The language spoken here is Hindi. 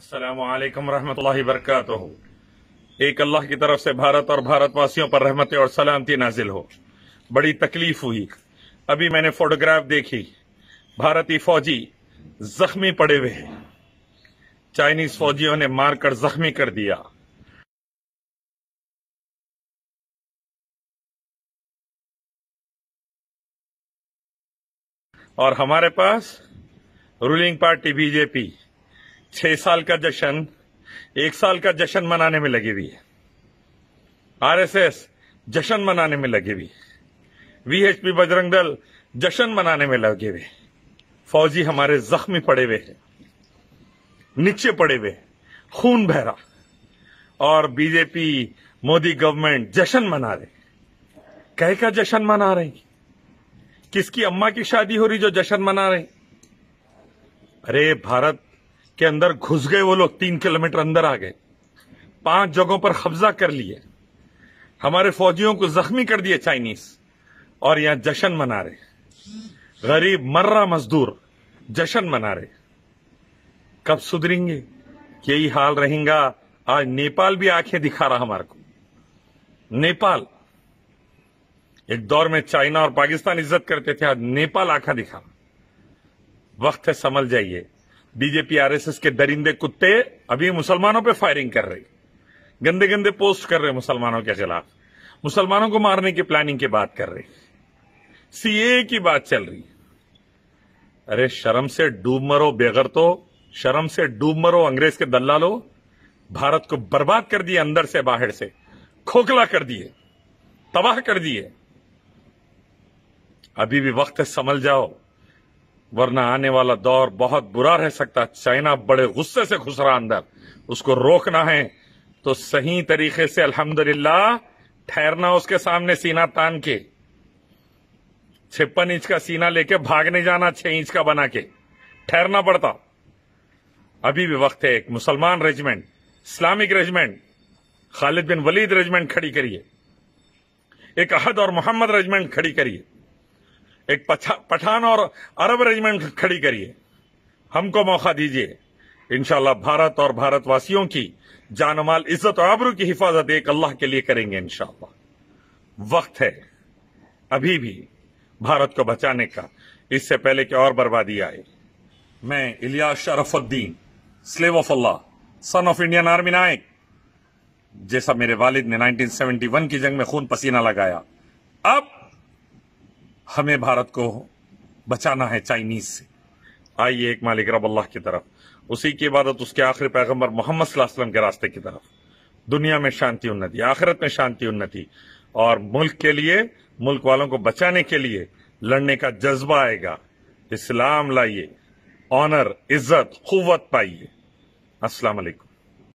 अल्लाम वरम्ह वरक एक अल्लाह की तरफ से भारत और भारतवासियों पर रहमत और सलामती नाजिल हो बड़ी तकलीफ हुई अभी मैंने फोटोग्राफ देखी भारतीय फौजी जख्मी पड़े हुए हैं चाइनीज फौजियों ने मारकर जख्मी कर दिया और हमारे पास रूलिंग पार्टी बीजेपी छह साल का जश्न एक साल का जश्न मनाने में लगी हुई है आरएसएस जश्न मनाने में लगी हुई वीएचपी बजरंग दल जश्न मनाने में लगे हुए फौजी हमारे जख्मी पड़े हुए हैं नीचे पड़े हुए खून बहरा और बीजेपी मोदी गवर्नमेंट जश्न मना रहे कह का जश्न मना रहे किसकी अम्मा की शादी हो रही जो जश्न मना रहे अरे भारत के अंदर घुस गए वो लोग तीन किलोमीटर अंदर आ गए पांच जगहों पर कब्जा कर लिए हमारे फौजियों को जख्मी कर दिए चाइनीज और यहां जश्न मना रहे गरीब मर्रा मजदूर जश्न मना रहे कब सुधरेंगे यही हाल रहेगा आज नेपाल भी आंखें दिखा रहा हमारे को नेपाल एक दौर में चाइना और पाकिस्तान इज्जत करते थे आज नेपाल आंखा दिखा वक्त है समझ जाइए बीजेपी आरएसएस के दरिंदे कुत्ते अभी मुसलमानों पे फायरिंग कर रही गंदे गंदे पोस्ट कर रहे मुसलमानों के खिलाफ मुसलमानों को मारने की प्लानिंग की बात कर रही सीए की बात चल रही अरे शर्म से डूब मरो बेगर तो शर्म से डूब मरो अंग्रेज के लो भारत को बर्बाद कर दिए अंदर से बाहर से खोखला कर दिए तबाह कर दिए अभी भी वक्त है समझ जाओ वरना आने वाला दौर बहुत बुरा रह सकता है चाइना बड़े गुस्से से घुस रहा अंदर उसको रोकना है तो सही तरीके से अल्हम्दुलिल्लाह ठहरना उसके सामने सीना तान के छप्पन इंच का सीना लेके भागने जाना छह इंच का बना के ठहरना पड़ता अभी भी वक्त है एक मुसलमान regiment Islamic regiment Khalid bin Waleed regiment खड़ी करिए एक अहद और मोहम्मद रेजिमेंट खड़ी करिए एक पठान और अरब रेजिमेंट खड़ी करिए हमको मौका दीजिए इनशाला भारत और भारतवासियों की जानमाल इज्जत और आबरू की हिफाजत एक अल्लाह के लिए करेंगे इनशाला वक्त है अभी भी भारत को बचाने का इससे पहले कि और बर्बादी आए मैं Iliya Sharafuddin slave of Allah son of Indian army नायक जैसा मेरे वालिद ने 1971 की जंग में खून पसीना लगाया अब हमें भारत को बचाना है चाइनीज से आइए एक मालिक रब अल्लाह की तरफ उसी की इबादत उसके आखिरी पैगम्बर मोहम्मद के रास्ते की तरफ दुनिया में शांति उन्नति आखिरत में शांति उन्नति और मुल्क के लिए मुल्क वालों को बचाने के लिए लड़ने का जज्बा आएगा इस्लाम लाइए ऑनर इज्जत कुत पाइए असलामेकुम